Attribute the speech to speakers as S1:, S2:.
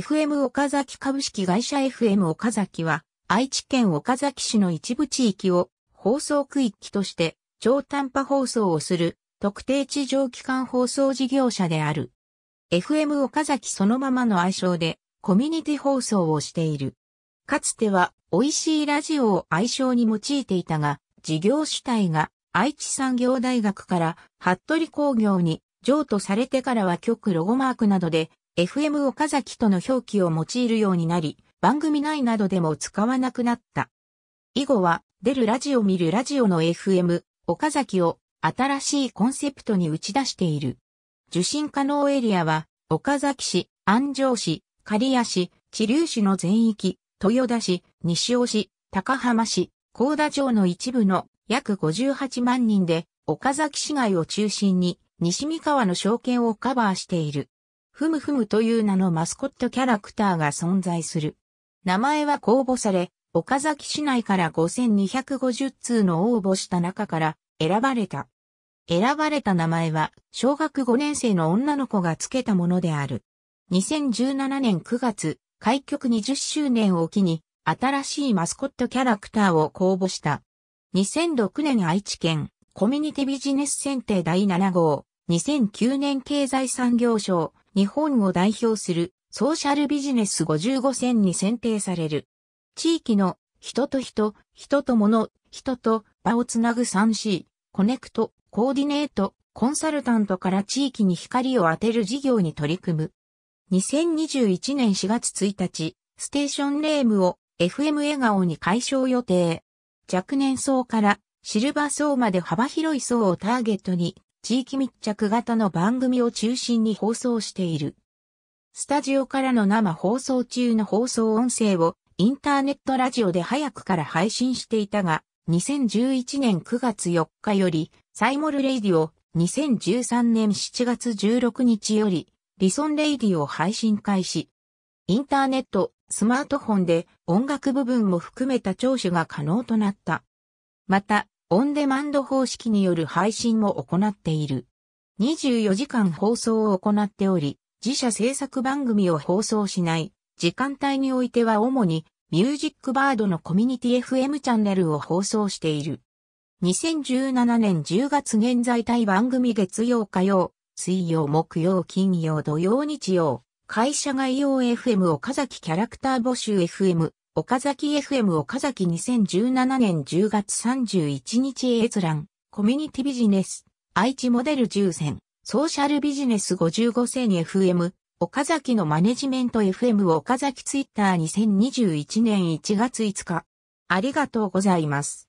S1: FM 岡崎株式会社 FM 岡崎は、愛知県岡崎市の一部地域を放送区域として超短波放送をする特定地上機関放送事業者である。FM 岡崎そのままの愛称でコミュニティ放送をしている。かつては美味しいラジオを愛称に用いていたが、事業主体が愛知産業大学から服部工業に譲渡されてからは局ロゴマークなどで FM 岡崎との表記を用いるようになり、番組内などでも使わなくなった。以後は、出るラジオ見るラジオの FM、岡崎を新しいコンセプトに打ち出している。受信可能エリアは、岡崎市、安城市、刈谷市、知立市の全域、豊田市、西尾市、高浜市、高田城の一部の約58万人で、岡崎市街を中心に、西三河の証券をカバーしている。ふむふむという名のマスコットキャラクターが存在する。名前は公募され、岡崎市内から5250通の応募した中から選ばれた。選ばれた名前は小学5年生の女の子がつけたものである。2017年9月、開局20周年を機に新しいマスコットキャラクターを公募した。2006年愛知県コミュニティビジネス選定第7号、2009年経済産業省日本を代表するソーシャルビジネス55選に選定される。地域の人と人、人と物、人と場をつなぐ 3C、コネクト、コーディネート、コンサルタントから地域に光を当てる事業に取り組む。2021年4月1日、ステーションネームを FM 笑顔に解消予定。若年層からシルバー層まで幅広い層をターゲットに地域密着型の番組を中心に放送している。スタジオからの生放送中の放送音声をインターネットラジオで早くから配信していたが、2011年9月4日より、サイモルレイディオ、2013年7月16日より、リソンレイディオ配信開始。インターネット、スマートフォンで音楽部分も含めた聴取が可能となった。また、オンデマンド方式による配信も行っている。24時間放送を行っており、自社制作番組を放送しない、時間帯においては主に、ミュージックバードのコミュニティ FM チャンネルを放送している。2017年10月現在対番組月曜火曜、水曜木曜金曜土曜日曜、会社外用 FM 岡崎キャラクター募集 FM、岡崎 FM 岡崎2017年10月31日閲覧、コミュニティビジネス、愛知モデル10選、ソーシャルビジネス55選 FM、岡崎のマネジメント FM 岡崎ツイッター2021年1月5日。ありがとうございます。